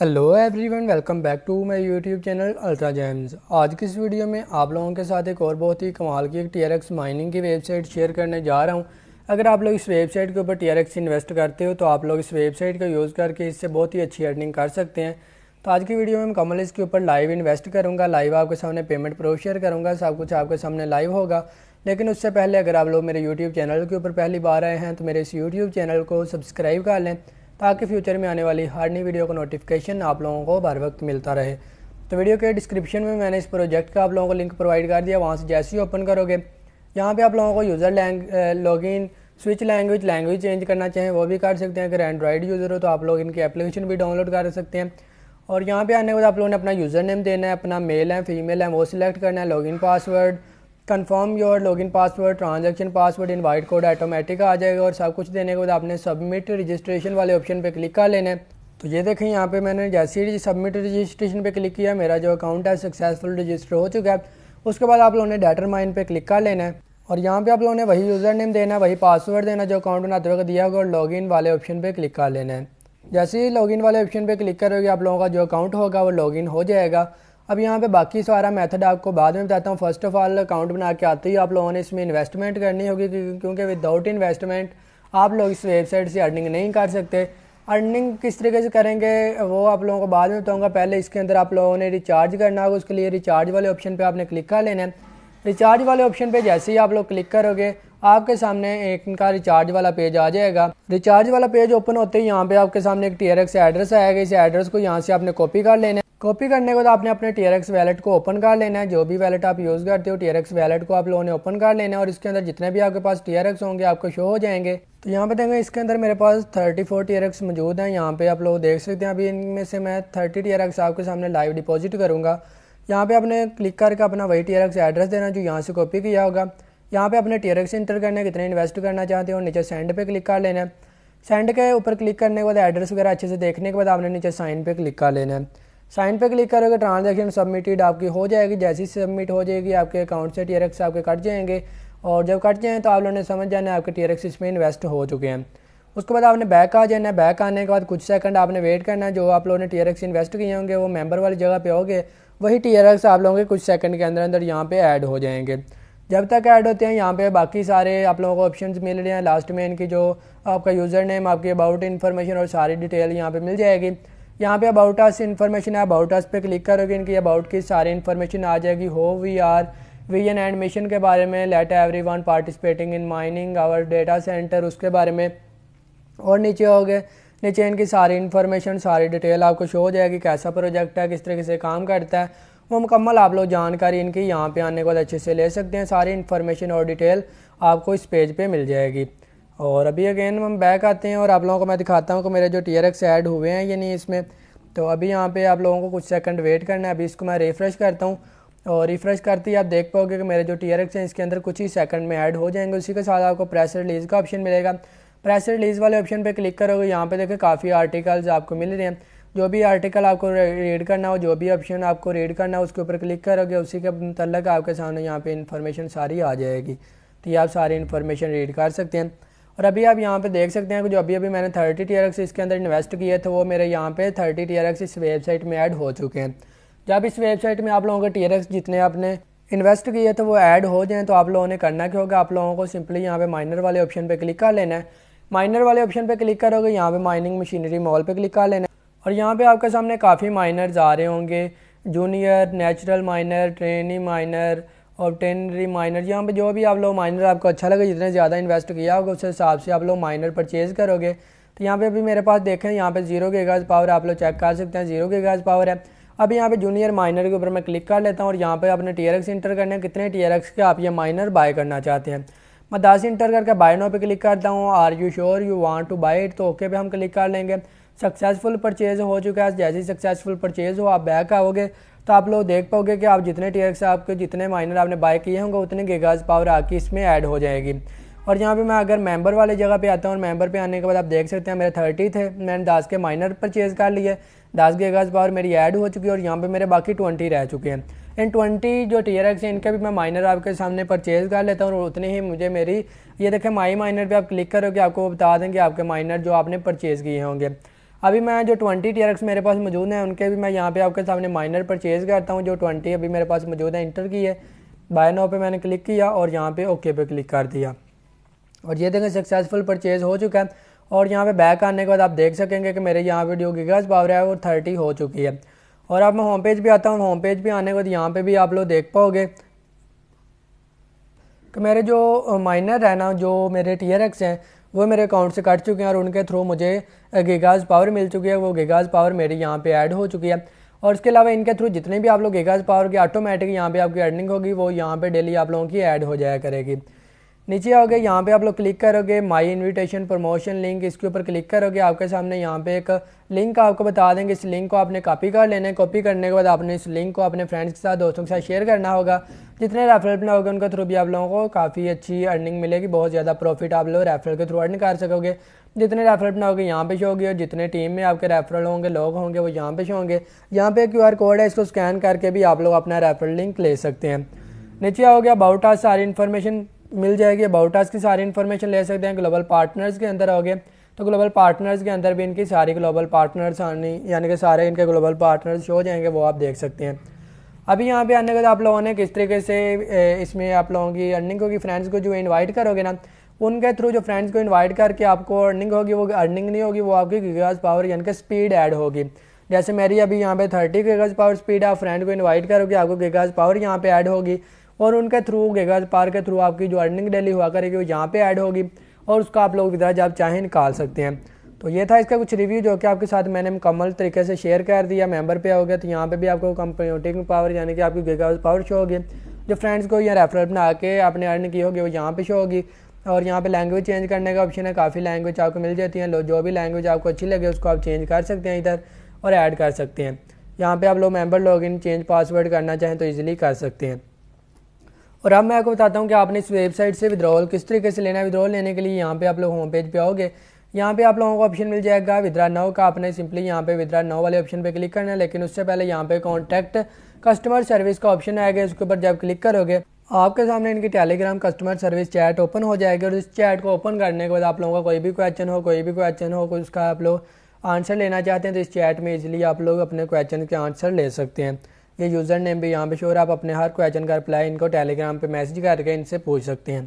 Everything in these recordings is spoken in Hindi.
hello everyone welcome back to my YouTube channel ultra gems आज की इस वीडियो में आप लोगों के साथ एक और बहुत ही कमाल की एक टीआरएक्स माइनिंग की वेबसाइट शेयर करने जा रहा हूं अगर आप लोग इस वेबसाइट के ऊपर टी इन्वेस्ट करते हो तो आप लोग इस वेबसाइट का यूज़ करके इससे बहुत ही अच्छी अर्निंग कर सकते हैं तो आज की वीडियो में मुकम्मल इसके ऊपर लाइव इन्वेस्ट करूँगा लाइव आपके सामने पेमेंट प्रोशेयर शेयर करूँगा सब कुछ आपके सामने लाइव होगा लेकिन उससे पहले अगर आप लोग मेरे यूट्यूब चैनल के ऊपर पहली बार आए हैं तो मेरे इस यूट्यूब चैनल को सब्सक्राइब कर लें ताकि फ्यूचर में आने वाली हर नई वीडियो का नोटिफिकेशन आप लोगों को हर वक्त मिलता रहे तो वीडियो के डिस्क्रिप्शन में मैंने इस प्रोजेक्ट का आप लोगों को लिंक प्रोवाइड कर दिया वहाँ से जैसे ही ओपन करोगे यहाँ पे आप लोगों को user lang login switch language language change करना चाहें वो भी कर सकते हैं अगर एंड्रॉइड यूज़र हो तो आप लोग इनकी एप्लीकेशन भी डाउनलोड कर सकते हैं और यहाँ पे आने के बाद आप लोगों ने अपना यूज़र नेम देना है अपना मेल है फीमेल है वो सिलेक्ट करना है login password confirm your login password transaction password invite code automatic आ जाएगा और सब कुछ देने के बाद आपने सबमिट रजिस्ट्रेशन वाले ऑप्शन पे क्लिक कर लेना है तो ये देखें यहाँ पे मैंने जैसे ही सबमिट रजिस्ट्रेशन पे क्लिक किया मेरा जो अकाउंट है सक्सेसफुल रजिस्टर हो चुका है उसके बाद आप लोगों ने डाटर माइन पे क्लिक कर लेना है और यहाँ पे आप लोगों ने वही यूज़र नेम देना है वही पासवर्ड देना जो अकाउंट बनाते वक्त दिया होगा और लॉगिन वाले ऑप्शन पर क्लिक कर लेना है जैसे ही लॉगिन वाले ऑप्शन पर क्लिक करोगे आप लोगों का जो अकाउंट होगा वो लॉगिन हो जाएगा अब यहाँ पे बाकी सारा मेथड आपको बाद में बताता हूँ फर्स्ट ऑफ ऑल अकाउंट बना के आते ही आप लोगों ने इसमें इन्वेस्टमेंट करनी होगी क्योंकि विदाउट इन्वेस्टमेंट आप लोग इस वेबसाइट से अर्निंग नहीं कर सकते अर्निंग किस तरीके से करेंगे वो आप लोगों को बाद में बताऊँगा पहले इसके अंदर आप लोगों ने रिचार्ज करना होगा उसके लिए रिचार्ज वाले ऑप्शन पर आपने क्लिक कर लेना है रिचार्ज वाले ऑप्शन पर जैसे ही आप लोग क्लिक करोगे आपके सामने एक इनका रिचार्ज वाला पेज आ जाएगा रिचार्ज वाला पेज ओपन होते ही यहाँ पे आपके सामने एक टी एड्रेस आएगा इस एड्रेस को यहाँ से आपने कॉपी कर लेना है कॉपी करने के बाद आपने अपने टी आर वैलेट को ओपन कर लेना है जो भी वैलेट आप यूज़ करते हो टी आर वैलेट को आप लोगों ने ओपन कर लेना है और इसके अंदर जितने भी आपके पास टी होंगे आपको शो हो जाएंगे तो यहाँ पे देखेंगे इसके अंदर मेरे पास 34 फोर टी मौजूद हैं यहाँ पे आप लोग देख सकते हैं अभी इनमें से मैं 30 टी आपके सामने लाइव डिपॉजिट करूँगा यहाँ पे आपने क्लिक करके अपना वही टी एड्रेस देना जो यहाँ से कॉपी किया होगा यहाँ पे अपने टी इंटर करना है कितने इन्वेस्ट करना चाहते हो नीचे सेंड पे क्लिक कर लेना है सेंड के ऊपर क्लिक करने के बाद एड्रेस वगैरह अच्छे से देखने के बाद आपने नीचे साइन पे क्लिक कर लेना है साइन पे क्लिक करोगे ट्रांजेक्शन सबमिटेड आपकी हो जाएगी जैसे ही सबमिट हो जाएगी आपके अकाउंट से टी आपके कट जाएंगे और जब कट जाएँ तो आप लोगों ने समझ जाना है आपके टी इसमें इन्वेस्ट हो चुके हैं उसके बाद आपने बैक आ जाना है बैक आने के बाद कुछ सेकंड आपने वेट करना है जो आप लोगों ने टी इन्वेस्ट किए होंगे वो मेंबर वाली जगह पे होंगे वही टी आप लोगों के कुछ सेकंड के अंदर अंदर यहाँ पे ऐड हो जाएंगे जब तक ऐड होते हैं यहाँ पे बाकी सारे आप लोगों को ऑप्शन मिल रहे हैं लास्ट में इनकी जो आपका यूज़र नेम आपकी अबाउट इन्फॉर्मेशन और सारी डिटेल यहाँ पर मिल जाएगी यहाँ पे अबाउट आस इन्फॉर्मेशन है अबाउट आस पे क्लिक करोगे इनकी अबाउट की सारी इन्फॉर्मेशन आ जाएगी who we are vision and mission के बारे में let everyone participating in mining our data center उसके बारे में और नीचे हो गए नीचे इनकी सारी इन्फॉर्मेशन सारी डिटेल आपको शो हो जाएगी कैसा प्रोजेक्ट है किस तरीके से काम करता है वो मुकम्मल आप लोग जानकारी इनकी यहाँ पे आने के बाद अच्छे से ले सकते हैं सारी इन्फॉर्मेशन और डिटेल आपको इस पेज पे मिल जाएगी और अभी अगेन हम बैक आते हैं और आप लोगों को मैं दिखाता हूँ कि मेरे जो टी आर एक्स ऐड हुए हैं या नहीं इसमें तो अभी यहाँ पे आप लोगों को कुछ सेकंड वेट करना है अभी इसको मैं रिफ़्रेश करता हूँ और रिफ़्रेश करते ही आप देख पाओगे कि मेरे जो टी आर एक्स हैं इसके अंदर कुछ ही सेकंड में ऐड हो जाएंगे उसी के साथ आपको प्रेस रिलीज़ का ऑप्शन मिलेगा प्रेस रिलीज़ वाले ऑप्शन पर क्लिक करोगे यहाँ पर देखिए काफ़ी आर्टिकल्स आपको मिल रहे हैं जो भी आर्टिकल आपको रीड करना हो जो भी ऑप्शन आपको रीड करना हो उसके ऊपर क्लिक करोगे उसी के मतलब आपके सामने यहाँ पर इन्फॉर्मेशन सारी आ जाएगी तो ये आप सारी इन्फॉर्मेशन रीड कर सकते हैं और अभी आप यहाँ पे देख सकते हैं कि जो अभी अभी मैंने थर्टी टी इसके अंदर इन्वेस्ट किए थे वो मेरे यहाँ पे थर्टी टी इस वेबसाइट में ऐड हो चुके हैं जब इस वेबसाइट में आप लोगों के टी जितने आपने इन्वेस्ट किए थे तो वो ऐड हो जाएँ तो आप लोगों ने करना क्या होगा आप लोगों को सिंपली यहाँ पे माइनर वाले ऑप्शन पर क्लिक कर लेना है माइनर वाले ऑप्शन पर क्लिक करोगे यहाँ पर माइनिंग मशीनरी मॉल पर क्लिक कर लेना है और यहाँ पर आपके सामने काफ़ी माइनर्स आ रहे होंगे junior natural miner trainee miner ordinary miner यहाँ पे जो भी आप लोग माइनर आपको अच्छा लगे जितने ज़्यादा इन्वेस्ट किया होगा उस हिसाब से आप लोग माइनर परचेज़ करोगे तो यहाँ पे अभी मेरे पास देखें यहाँ पे जीरो के गाज पावर आप लोग चेक कर सकते हैं जीरो के गाज पावर है अब यहाँ पे जूनियर माइनर के ऊपर मैं क्लिक कर लेता हूँ और यहाँ पे आपने टी आर एक्स इंटर करना है कितने टी आर एक्स के आप ये माइनर बाय करना चाहते हैं मैं दस इंटर करके बाय नो पे क्लिक करता हूँ are you sure you want to buy it तो ओके पे हम क्लिक कर लेंगे सक्सेसफुल परचेज़ हो चुका है जैसे ही सक्सेसफुल परचेज़ हो आप बैक आओगे तो आप लोग देख पाओगे कि आप जितने टीएक्स आपके जितने माइनर आपने बाय किए होंगे उतने गेगाज पावर आपकी इसमें ऐड हो जाएगी और यहाँ पे मैं अगर मेंबर वाले जगह पे आता हूँ और मेंबर पे आने के बाद आप देख सकते हैं मेरे थर्टी थे मैंने दास के माइनर परचेज़ कर लिए दास के एगाज पावर मेरी ऐड हो चुकी है और यहाँ पे मेरे बाकी ट्वेंटी रह चुके हैं इन ट्वेंटी जो टी आर एक्स है इनका भी मैं माइनर आपके सामने परचेज़ कर लेता हूँ और उतने ही मुझे मेरी ये देखें माई माइनर पर आप क्लिक करोगे आपको बता देंगे आपके माइनर जो आपने परचेज़ किए होंगे अभी मैं जो ट्वेंटी टी मेरे पास मौजूद हैं उनके भी मैं यहाँ पे आपके सामने माइनर परचेज़ करता हूँ जो ट्वेंटी अभी मेरे पास मौजूद है इंटर की है बाय नाव पे मैंने क्लिक किया और यहाँ पे ओके पे क्लिक कर दिया और ये देखें सक्सेसफुल परचेज़ हो चुका है और यहाँ पे बैक आने के बाद आप देख सकेंगे कि मेरे यहाँ जो गिगाज पावर है वो थर्टी हो चुकी है और अब मैं होम पेज भी आता हूँ होम पेज भी आने के बाद यहाँ पे भी आप लोग देख पाओगे कि मेरे जो माइनर है ना जो मेरे टी हैं वो मेरे अकाउंट से कट चुके हैं और उनके थ्रू मुझे गिगाज पावर मिल चुकी है वो गिगाज पावर मेरी यहाँ पर ऐड हो चुकी है और इसके अलावा इनके थ्रू जितने भी आप लोग गिगाज पावर की ऑटोमेटिक यहाँ पर आपकी अर्निंग होगी वो यहाँ पर डेली आप लोगों की ऐड हो जाया करेगी नीचे आओगे यहाँ पे आप लोग क्लिक करोगे माय इनविटेशन प्रमोशन लिंक इसके ऊपर क्लिक करोगे आपके सामने यहाँ पे एक लिंक आपको बता देंगे इस लिंक को आपने कॉपी कर लेना है कॉपी करने के बाद आपने इस लिंक को अपने फ्रेंड्स के साथ दोस्तों के साथ शेयर करना होगा जितने रेफरल अपना होगा उनके थ्रू भी आप लोगों को काफ़ी अच्छी अर्निंग मिलेगी बहुत ज़्यादा प्रॉफिट आप लोग रेफरल के थ्रू अर्न कर सकोगे जितने रेफरल अपना होगा यहाँ पे शो होगी और जितने टीम में आपके रेफरल होंगे लोग होंगे वो यहाँ पे शो होंगे यहाँ पे आर कोड है इसको स्कैन करके भी आप लोग अपना रेफरल लिंक ले सकते हैं नीचे आओगे अबाउट आ सारी इन्फॉर्मेशन मिल जाएगी अबाउट आज की सारी इन्फॉर्मेशन ले सकते हैं ग्लोबल पार्टनर्स के अंदर आओगे तो ग्लोबल पार्टनर्स के अंदर भी इनकी सारी ग्लोबल पार्टनर्स आनी यानी कि सारे इनके ग्लोबल पार्टनर्स शो हो जाएंगे वो आप देख सकते हैं अभी यहाँ पे आने के बाद आप लोगों ने किस तरीके से इसमें आप लोगों की अर्निंग होगी फ्रेंड्स को जो इनवाइट करोगे ना उनके थ्रू जो फ्रेंड्स को इनवाइट करके आपको अर्निंग होगी वो अर्निंग नहीं होगी वो आपकी गिगाज पावर यानी कि स्पीड ऐड होगी जैसे मेरी अभी यहाँ पे थर्टी गिगाज पावर स्पीड आप फ्रेंड को इन्वाइट करोगे आपको गिगाज पावर यहाँ पे ऐड होगी और उनके थ्रू गेगा पार के थ्रू आपकी जो अर्निंग डेली हुआ करेगी वो यहाँ पर ऐड होगी और उसका आप लोग विदराज आप चाहें निकाल सकते हैं तो ये था इसका कुछ रिव्यू जो कि आपके साथ मैंने मुकम्मल तरीके से शेयर कर दिया मेंबर पे हो गया तो यहाँ पे भी आपको कंप्यूटिंग पावर यानी कि आपकी गेगा पावर शो होगी जो फ्रेंड्स को या रेफरल बना के आपने अर्न की होगी वो यहाँ पे शो होगी और यहाँ पे लैंग्वेज चेंज करने का ऑप्शन है काफ़ी लैंग्वेज आपको मिल जाती है जो भी लैंग्वेज आपको अच्छी लगे उसको आप चेंज कर सकते हैं इधर और ऐड कर सकते हैं यहाँ पर आप लोग मेम्बर लॉगिन चेंज पासवर्ड करना चाहें तो ईजिली कर सकते हैं और अब मैं आपको बताता हूँ कि आपने इस वेबसाइट से विद्रॉल किस तरीके से लेना है विद्रॉल लेने के लिए यहाँ पे आप लोग होम पेज पे आओगे यहाँ पे आप लोगों को ऑप्शन मिल जाएगा विद्रा नाव का आपने सिंपली यहाँ पे विद्रा नाव वाले ऑप्शन पे क्लिक करना है लेकिन उससे पहले यहाँ पे कॉन्टैक्ट कस्टमर सर्विस का ऑप्शन आएगा इसके ऊपर जब क्लिक करोगे आपके सामने इनकी Telegram customer service chat open हो जाएगी और इस चैट को ओपन करने के बाद आप लोगों का कोई भी क्वेश्चन हो कोई भी क्वेश्चन हो उसका आप लोग आंसर लेना चाहते हैं तो इस चैट में इजिली आप लोग अपने क्वेश्चन के आंसर ले सकते हैं ये यूज़र नेम भी यहाँ पे शोर आप अपने हर क्वेश्चन का रिप्लाई इनको टेलीग्राम पे मैसेज करके इनसे पूछ सकते हैं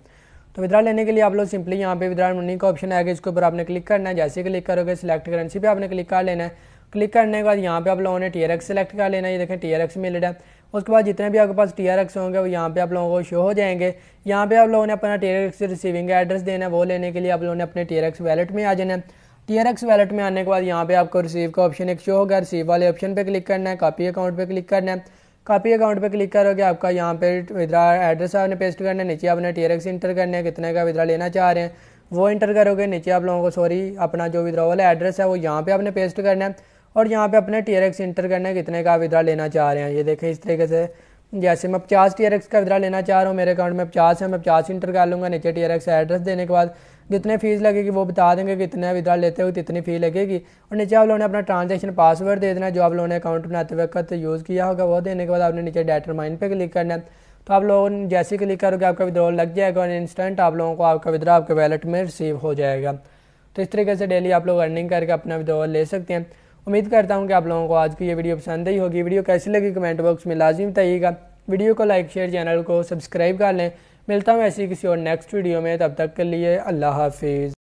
तो विद्रा लेने के लिए आप लोग सिंपली यहाँ पे विद्रा मनी का ऑप्शन आएगा इसके ऊपर आपने क्लिक करना है जैसे क्लिक करोगे सिलेक्ट करेंसी पर आपने क्लिक कर लेना है क्लिक करने के बाद यहाँ पे आप लोगों ने टी आर एक्स सेलेक्ट कर लेना है ये देखें टी आर एक्स मिल है उसके बाद जितने भी आपके पास टी आर एक्स होंगे वो यहाँ पे आप लोगों को शो हो जाएंगे यहाँ पे आप लोगों ने अपना T R X receiving address देना है वो लेने के लिए आप लोगों ने अपने टी आर एक्स वैलेट में आ जाना है टीयर एक्स वैलेट में आने के बाद यहाँ पे आपको रिसीव का ऑप्शन एक शो होगा रिसीव वाले ऑप्शन पे क्लिक करना है कापी अकाउंट पे क्लिक करना है कॉपी अकाउंट पे क्लिक करोगे आपका यहाँ पे विद्रा एड्रेस आपने पेस्ट करना है नीचे आपने टीयर एक्स इंटर करना है कितने का विद्रा लेना चाह रहे हैं वो इंटर करोगे नीचे आप लोगों को सॉरी अपना जो विद्रा वाला एड्रेस है वो यहाँ पर आपने पेस्ट करना है और यहाँ पर अपने टीयर एक्स इंटर करना है कितने का विदरा लेना चाह रहे हैं ये देखें इस तरीके से जैसे मैं पचास टी का विद्रा लेना चाह रहा हूँ मेरे अकाउंट में पचास है मैं पचास इंटर कर लूँगा नीचे टी एड्रेस देने के बाद जितने फीस लगेगी वो बता देंगे कि विद्रा लेते हुए इतनी फ़ी लगेगी और नीचे आप लोगों ने अपना ट्रांजेक्शन पासवर्ड दे देना जो आप लोगों ने अकाउंट बनाते वक्त यूज़ किया होगा वो देने के बाद आपने नीचे डेटर माइन पर क्लिक करना है तो आप लोग जैसे ही क्लिक करोगे आपका विद्रॉल लग जाएगा और इंस्टेंट आप लोगों को आपका विद्रा आपके वैलेट में रिसीव हो जाएगा तो इस तरीके से डेली आप लोग अर्निंग करके अपना विद्रॉल ले सकते हैं उम्मीद करता हूँ कि आप लोगों को आज की ये वीडियो पसंद आई होगी वीडियो कैसी लगी कमेंट बॉक्स में लाजमी बताइएगा वीडियो को लाइक शेयर चैनल को सब्सक्राइब कर लें मिलता हूँ ऐसी किसी और नेक्स्ट वीडियो में तब तक के लिए अल्लाह हाफिज़